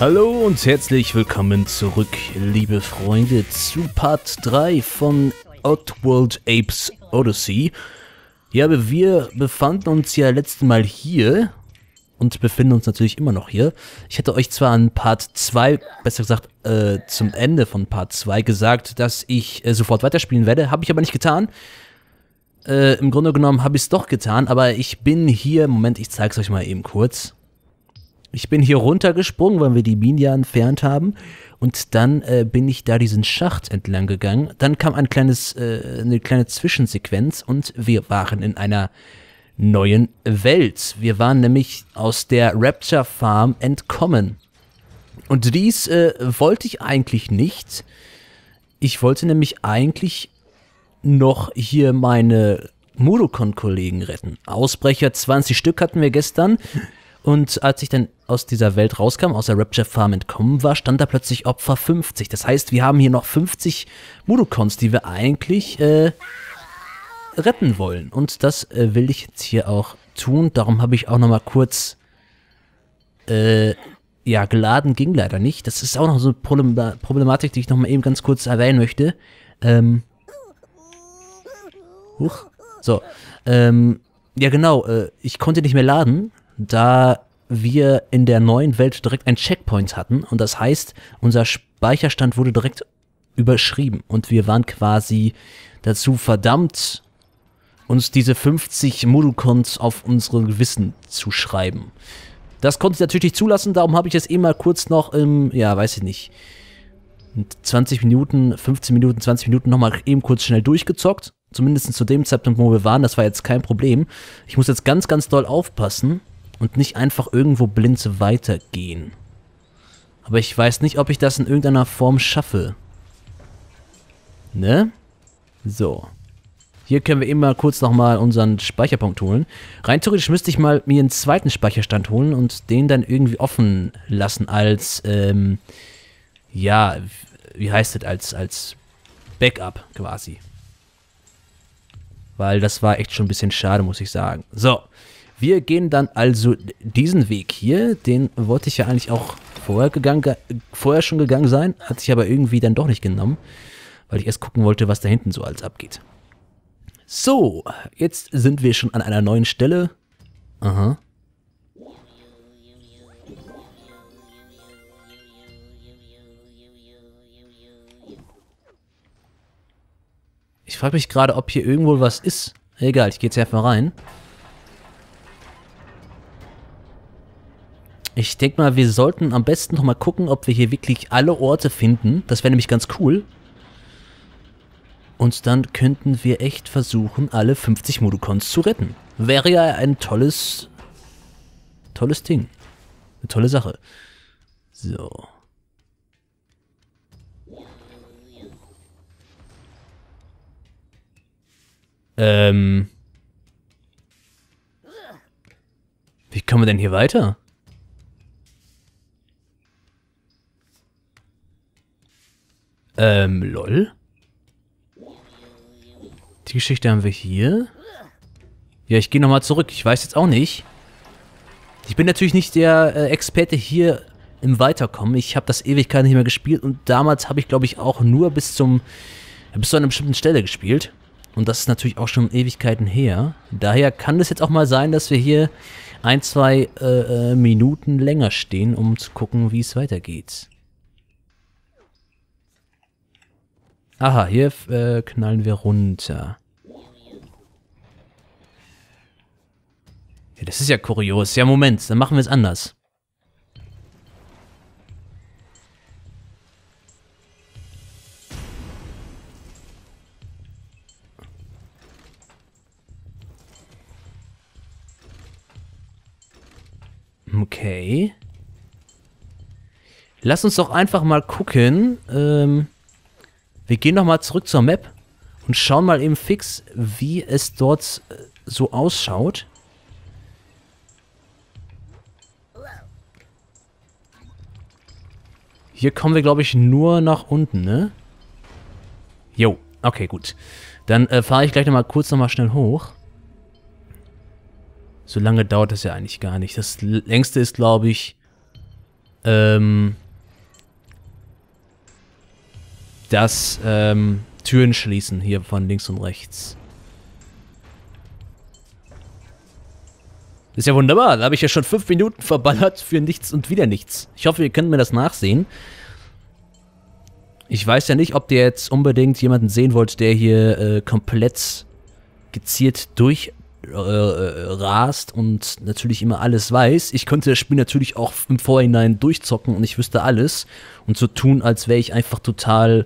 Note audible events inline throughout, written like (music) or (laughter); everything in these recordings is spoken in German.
Hallo und herzlich willkommen zurück, liebe Freunde, zu Part 3 von Oddworld Apes Odyssey. Ja, aber wir befanden uns ja letztes Mal hier und befinden uns natürlich immer noch hier. Ich hätte euch zwar an Part 2, besser gesagt äh, zum Ende von Part 2 gesagt, dass ich äh, sofort weiterspielen werde, habe ich aber nicht getan. Äh, Im Grunde genommen habe ich es doch getan, aber ich bin hier, Moment, ich zeige es euch mal eben kurz. Ich bin hier runtergesprungen, weil wir die Minen ja entfernt haben. Und dann äh, bin ich da diesen Schacht entlang gegangen. Dann kam ein kleines, äh, eine kleine Zwischensequenz und wir waren in einer neuen Welt. Wir waren nämlich aus der Rapture Farm entkommen. Und dies äh, wollte ich eigentlich nicht. Ich wollte nämlich eigentlich noch hier meine Mudokon-Kollegen retten. Ausbrecher 20 Stück hatten wir gestern. Und als ich dann aus dieser Welt rauskam, aus der Rapture Farm entkommen war, stand da plötzlich Opfer 50. Das heißt, wir haben hier noch 50 Mudokons, die wir eigentlich äh, retten wollen. Und das äh, will ich jetzt hier auch tun. Darum habe ich auch nochmal kurz... Äh, ja, geladen ging leider nicht. Das ist auch noch so eine Problematik, die ich nochmal eben ganz kurz erwähnen möchte. Ähm, huch, so. Ähm, ja, genau. Äh, ich konnte nicht mehr laden, da wir in der neuen Welt direkt einen Checkpoint hatten. Und das heißt, unser Speicherstand wurde direkt überschrieben. Und wir waren quasi dazu verdammt, uns diese 50 Modulcons auf unsere Gewissen zu schreiben. Das konnte ich natürlich nicht zulassen, darum habe ich es eben eh mal kurz noch im, ja, weiß ich nicht, 20 Minuten, 15 Minuten, 20 Minuten nochmal eben kurz schnell durchgezockt. Zumindest zu dem Zeitpunkt, wo wir waren, das war jetzt kein Problem. Ich muss jetzt ganz, ganz doll aufpassen, und nicht einfach irgendwo blind weitergehen. Aber ich weiß nicht, ob ich das in irgendeiner Form schaffe. Ne? So. Hier können wir eben mal kurz nochmal unseren Speicherpunkt holen. Rein theoretisch müsste ich mal mir einen zweiten Speicherstand holen und den dann irgendwie offen lassen als, ähm, ja, wie heißt das, als, als Backup quasi. Weil das war echt schon ein bisschen schade, muss ich sagen. So. Wir gehen dann also diesen Weg hier. Den wollte ich ja eigentlich auch vorher, gegangen, vorher schon gegangen sein. Hat sich aber irgendwie dann doch nicht genommen, weil ich erst gucken wollte, was da hinten so alles abgeht. So, jetzt sind wir schon an einer neuen Stelle. Aha. Ich frage mich gerade, ob hier irgendwo was ist. Egal, ich gehe jetzt einfach rein. Ich denke mal, wir sollten am besten nochmal gucken, ob wir hier wirklich alle Orte finden. Das wäre nämlich ganz cool. Und dann könnten wir echt versuchen, alle 50 Modukons zu retten. Wäre ja ein tolles... Tolles Ding. Eine tolle Sache. So. Ähm... Wie kommen wir denn hier weiter? Ähm, lol. Die Geschichte haben wir hier. Ja, ich gehe nochmal zurück. Ich weiß jetzt auch nicht. Ich bin natürlich nicht der äh, Experte hier im Weiterkommen. Ich habe das Ewigkeit nicht mehr gespielt und damals habe ich, glaube ich, auch nur bis zum bis zu einer bestimmten Stelle gespielt. Und das ist natürlich auch schon Ewigkeiten her. Daher kann es jetzt auch mal sein, dass wir hier ein, zwei äh, äh Minuten länger stehen, um zu gucken, wie es weitergeht. Aha, hier äh, knallen wir runter. Ja, das ist ja kurios. Ja, Moment, dann machen wir es anders. Okay. Lass uns doch einfach mal gucken. Ähm wir gehen nochmal zurück zur Map und schauen mal eben fix, wie es dort äh, so ausschaut. Hier kommen wir, glaube ich, nur nach unten, ne? Jo, okay, gut. Dann äh, fahre ich gleich nochmal kurz nochmal schnell hoch. So lange dauert das ja eigentlich gar nicht. Das längste ist, glaube ich, ähm, das ähm, Türen schließen hier von links und rechts. Ist ja wunderbar, da habe ich ja schon fünf Minuten verballert für nichts und wieder nichts. Ich hoffe, ihr könnt mir das nachsehen. Ich weiß ja nicht, ob ihr jetzt unbedingt jemanden sehen wollt, der hier äh, komplett geziert durch äh, äh, rast und natürlich immer alles weiß. Ich könnte das Spiel natürlich auch im Vorhinein durchzocken und ich wüsste alles und so tun, als wäre ich einfach total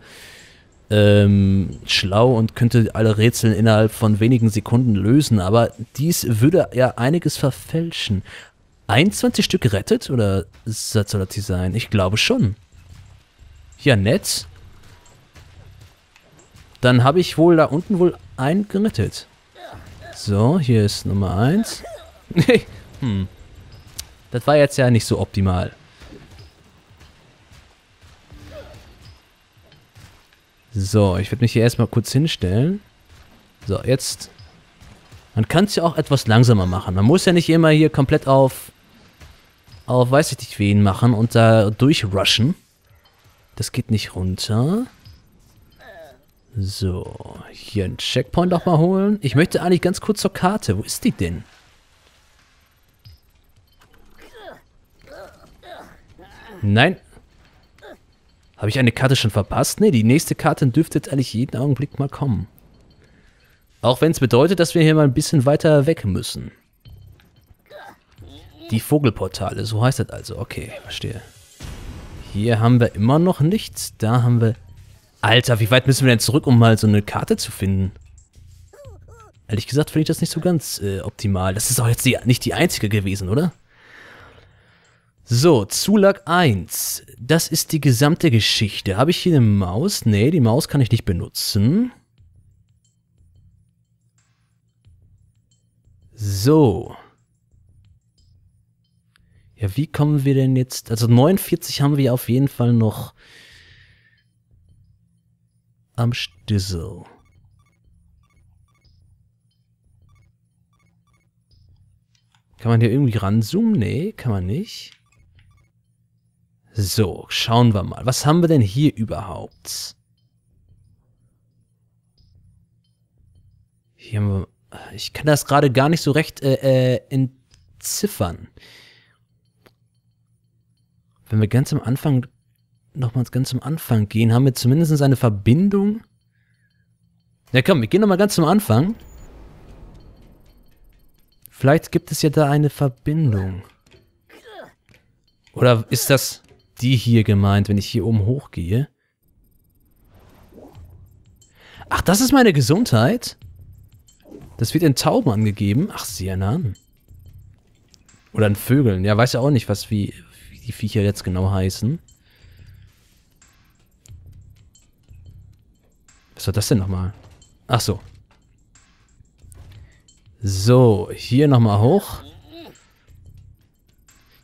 ähm, schlau und könnte alle Rätsel innerhalb von wenigen Sekunden lösen. Aber dies würde ja einiges verfälschen. 21 Stück gerettet oder soll das sein? Ich glaube schon. Ja, nett. Dann habe ich wohl da unten wohl einen gerettet. So, hier ist Nummer 1. (laughs) hm. Das war jetzt ja nicht so optimal. So, ich werde mich hier erstmal kurz hinstellen. So, jetzt... Man kann es ja auch etwas langsamer machen. Man muss ja nicht immer hier komplett auf... auf weiß ich nicht wen machen und da durchrushen. Das geht nicht runter. So, hier einen Checkpoint auch mal holen. Ich möchte eigentlich ganz kurz zur Karte. Wo ist die denn? Nein. Habe ich eine Karte schon verpasst? Ne, die nächste Karte dürfte jetzt eigentlich jeden Augenblick mal kommen. Auch wenn es bedeutet, dass wir hier mal ein bisschen weiter weg müssen. Die Vogelportale, so heißt das also. Okay, verstehe. Hier haben wir immer noch nichts. Da haben wir Alter, wie weit müssen wir denn zurück, um mal so eine Karte zu finden? Ehrlich gesagt finde ich das nicht so ganz äh, optimal. Das ist auch jetzt die, nicht die einzige gewesen, oder? So, Zulag 1. Das ist die gesamte Geschichte. Habe ich hier eine Maus? Nee, die Maus kann ich nicht benutzen. So. Ja, wie kommen wir denn jetzt... Also 49 haben wir auf jeden Fall noch am Stissel. Kann man hier irgendwie ranzoomen? Nee, kann man nicht. So, schauen wir mal. Was haben wir denn hier überhaupt? Hier haben wir... Ich kann das gerade gar nicht so recht äh, äh, entziffern. Wenn wir ganz am Anfang nochmal ganz zum Anfang gehen. Haben wir zumindest eine Verbindung? Ja komm, wir gehen nochmal ganz zum Anfang. Vielleicht gibt es ja da eine Verbindung. Oder ist das die hier gemeint, wenn ich hier oben hochgehe? Ach, das ist meine Gesundheit? Das wird in Tauben angegeben. Ach, sehr nah. Oder in Vögeln. Ja, weiß ja auch nicht, was wie, wie die Viecher jetzt genau heißen. Was war das denn nochmal? Ach so. So, hier nochmal hoch.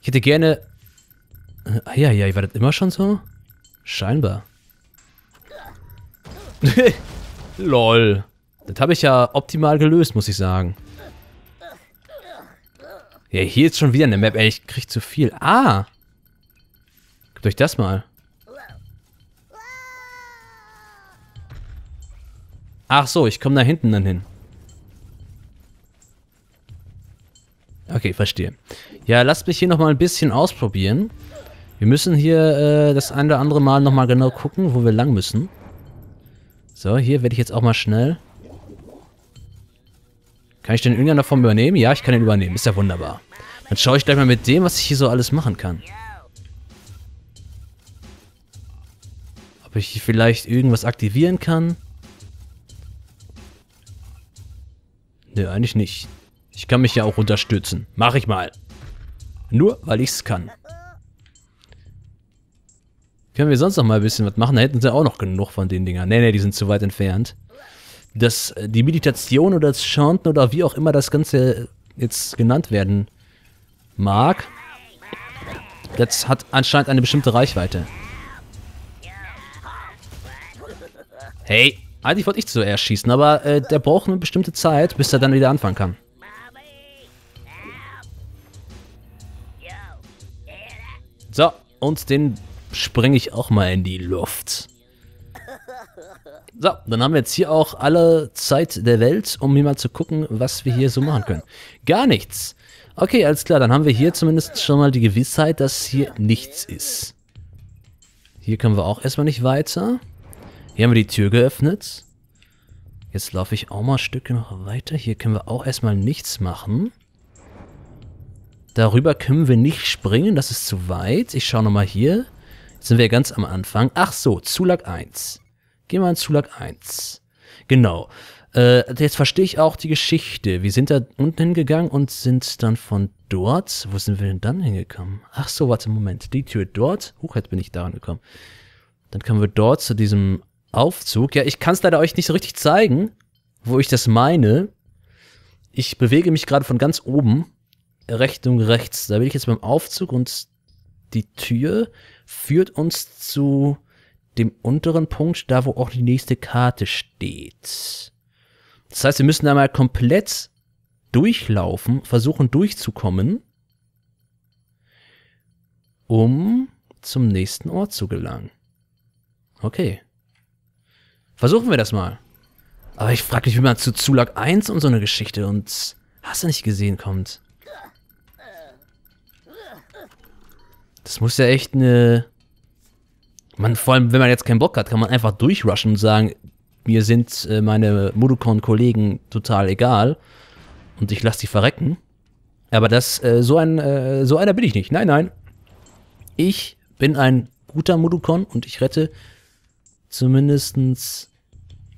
Ich hätte gerne... Ah ja, ja, war das immer schon so? Scheinbar. (laughs) Lol. Das habe ich ja optimal gelöst, muss ich sagen. Ja, hier ist schon wieder eine Map. Ey, ich krieg zu viel. Ah! Guckt euch das mal. Ach so, ich komme da hinten dann hin. Okay, verstehe. Ja, lasst mich hier nochmal ein bisschen ausprobieren. Wir müssen hier äh, das ein oder andere Mal nochmal genau gucken, wo wir lang müssen. So, hier werde ich jetzt auch mal schnell. Kann ich den irgendeiner davon übernehmen? Ja, ich kann den übernehmen. Ist ja wunderbar. Dann schaue ich gleich mal mit dem, was ich hier so alles machen kann. Ob ich hier vielleicht irgendwas aktivieren kann. Nö, eigentlich nicht. Ich kann mich ja auch unterstützen. Mach ich mal. Nur, weil ich's kann. Können wir sonst noch mal ein bisschen was machen? Da hätten sie auch noch genug von den Dingern. Nee, nee, die sind zu weit entfernt. Das, äh, die Meditation oder das Chanten oder wie auch immer das Ganze jetzt genannt werden mag, das hat anscheinend eine bestimmte Reichweite. Hey, eigentlich wollte ich zuerst schießen, aber äh, der braucht eine bestimmte Zeit, bis er dann wieder anfangen kann. So, und den springe ich auch mal in die Luft. So, dann haben wir jetzt hier auch alle Zeit der Welt, um hier mal zu gucken, was wir hier so machen können. Gar nichts. Okay, alles klar, dann haben wir hier zumindest schon mal die Gewissheit, dass hier nichts ist. Hier können wir auch erstmal nicht weiter. Hier haben wir die Tür geöffnet. Jetzt laufe ich auch mal ein Stückchen noch weiter. Hier können wir auch erstmal nichts machen. Darüber können wir nicht springen, das ist zu weit. Ich schaue nochmal hier. Jetzt sind wir ganz am Anfang. Ach so, Zulag 1. Gehen wir an Zulag 1. Genau. Äh, jetzt verstehe ich auch die Geschichte. Wir sind da unten hingegangen und sind dann von dort... Wo sind wir denn dann hingekommen? Ach so, warte, Moment. Die Tür dort. Huch, jetzt bin ich daran gekommen. Dann können wir dort zu diesem Aufzug. Ja, ich kann es leider euch nicht so richtig zeigen, wo ich das meine. Ich bewege mich gerade von ganz oben Richtung rechts. Da bin ich jetzt beim Aufzug und die Tür führt uns zu dem unteren Punkt, da wo auch die nächste Karte steht. Das heißt, wir müssen da mal komplett durchlaufen, versuchen durchzukommen, um zum nächsten Ort zu gelangen. Okay. Versuchen wir das mal. Aber ich frage mich, wie man zu Zulag 1 und so eine Geschichte und hast du nicht gesehen kommt. Das muss ja echt eine... Man, vor allem, wenn man jetzt keinen Bock hat, kann man einfach durchrushen und sagen, mir sind äh, meine Modukon-Kollegen total egal und ich lasse die verrecken. Aber das, äh, so ein, äh, so einer bin ich nicht. Nein, nein. Ich bin ein guter Modukon und ich rette zumindestens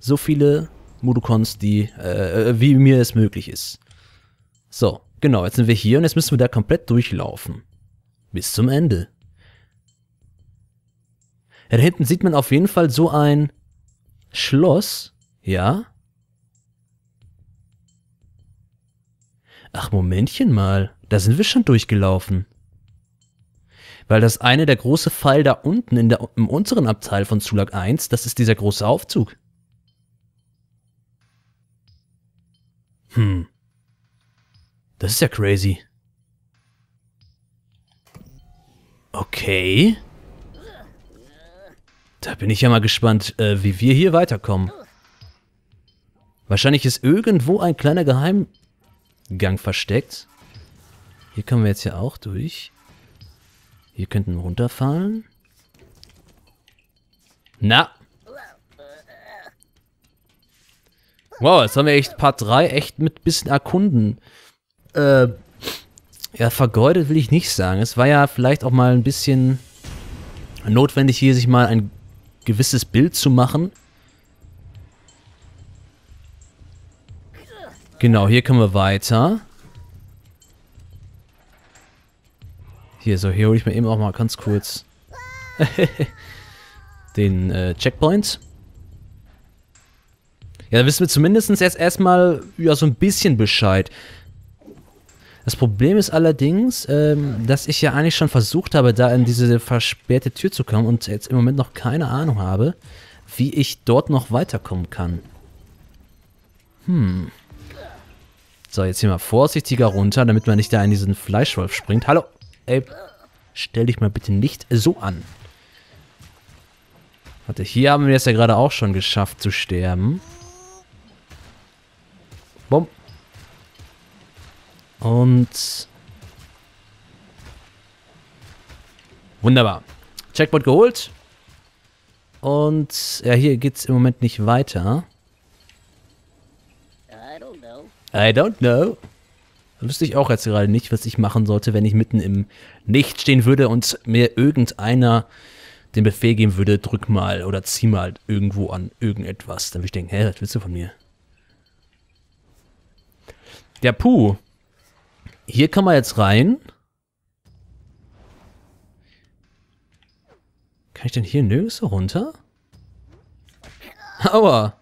so viele Modukons, die, äh, äh, wie mir es möglich ist. So, genau, jetzt sind wir hier und jetzt müssen wir da komplett durchlaufen. Bis zum Ende. Ja, da hinten sieht man auf jeden Fall so ein Schloss, ja? Ach, Momentchen mal, da sind wir schon durchgelaufen. Weil das eine, der große Pfeil da unten in der, im unteren Abteil von Zulag 1, das ist dieser große Aufzug. Hm. Das ist ja crazy. Okay. Da bin ich ja mal gespannt, äh, wie wir hier weiterkommen. Wahrscheinlich ist irgendwo ein kleiner Geheimgang versteckt. Hier können wir jetzt ja auch durch. Hier könnten wir runterfallen. Na, Wow, jetzt haben wir echt Part 3 echt mit bisschen erkunden. Äh, ja, vergeudet will ich nicht sagen. Es war ja vielleicht auch mal ein bisschen notwendig, hier sich mal ein gewisses Bild zu machen. Genau, hier können wir weiter. Hier, so, hier hole ich mir eben auch mal ganz kurz (laughs) den äh, Checkpoint. Ja, dann wissen wir zumindest jetzt erstmal ja, so ein bisschen Bescheid. Das Problem ist allerdings, ähm, dass ich ja eigentlich schon versucht habe, da in diese versperrte Tür zu kommen und jetzt im Moment noch keine Ahnung habe, wie ich dort noch weiterkommen kann. Hm. So, jetzt hier mal vorsichtiger runter, damit man nicht da in diesen Fleischwolf springt. Hallo! Ey, stell dich mal bitte nicht so an. Warte, hier haben wir es ja gerade auch schon geschafft zu sterben. Bumm. Und... Wunderbar. Checkpoint geholt. Und ja, hier geht es im Moment nicht weiter. I don't know. I don't know. wüsste ich auch jetzt gerade nicht, was ich machen sollte, wenn ich mitten im Nicht stehen würde und mir irgendeiner den Befehl geben würde, drück mal oder zieh mal irgendwo an irgendetwas. Dann würde ich denken, hä, was willst du von mir? Der Puh. Hier kann man jetzt rein. Kann ich denn hier nirgends so runter? Aua.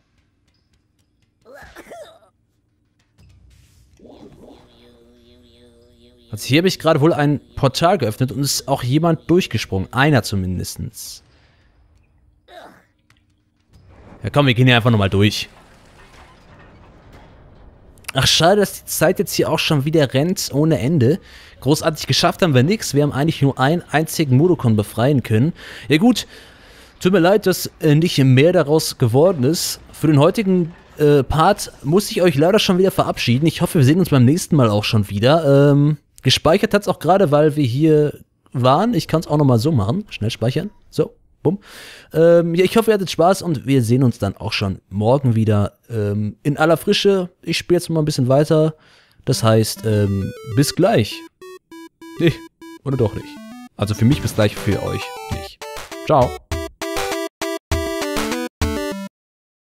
Also hier habe ich gerade wohl ein Portal geöffnet und ist auch jemand durchgesprungen. Einer zumindestens. Ja komm, wir gehen hier einfach nochmal durch. Ach, schade, dass die Zeit jetzt hier auch schon wieder rennt ohne Ende. Großartig geschafft haben wir nichts. Wir haben eigentlich nur einen einzigen Modokon befreien können. Ja gut, tut mir leid, dass äh, nicht mehr daraus geworden ist. Für den heutigen äh, Part muss ich euch leider schon wieder verabschieden. Ich hoffe, wir sehen uns beim nächsten Mal auch schon wieder. Ähm, gespeichert hat es auch gerade, weil wir hier waren. Ich kann es auch nochmal so machen. Schnell speichern. So. Bumm. Ähm, ja, ich hoffe, ihr hattet Spaß und wir sehen uns dann auch schon morgen wieder ähm, in aller Frische. Ich spiele jetzt mal ein bisschen weiter. Das heißt, ähm, bis gleich. Nee, oder doch nicht. Also für mich bis gleich, für euch nicht. Ciao.